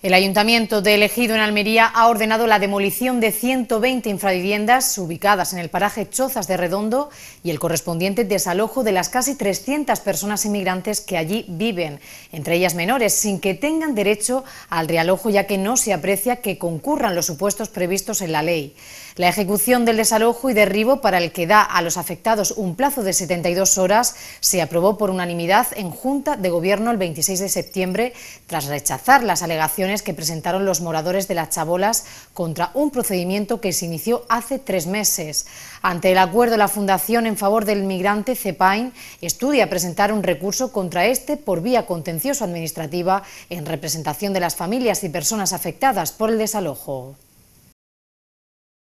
El Ayuntamiento de Elegido en Almería ha ordenado la demolición de 120 infraviviendas ubicadas en el paraje Chozas de Redondo y el correspondiente desalojo de las casi 300 personas inmigrantes que allí viven, entre ellas menores, sin que tengan derecho al realojo ya que no se aprecia que concurran los supuestos previstos en la ley. La ejecución del desalojo y derribo para el que da a los afectados un plazo de 72 horas se aprobó por unanimidad en Junta de Gobierno el 26 de septiembre tras rechazar las alegaciones que presentaron los moradores de Las Chabolas contra un procedimiento que se inició hace tres meses. Ante el acuerdo, la Fundación en favor del migrante CEPAIN estudia presentar un recurso contra este por vía contencioso administrativa en representación de las familias y personas afectadas por el desalojo.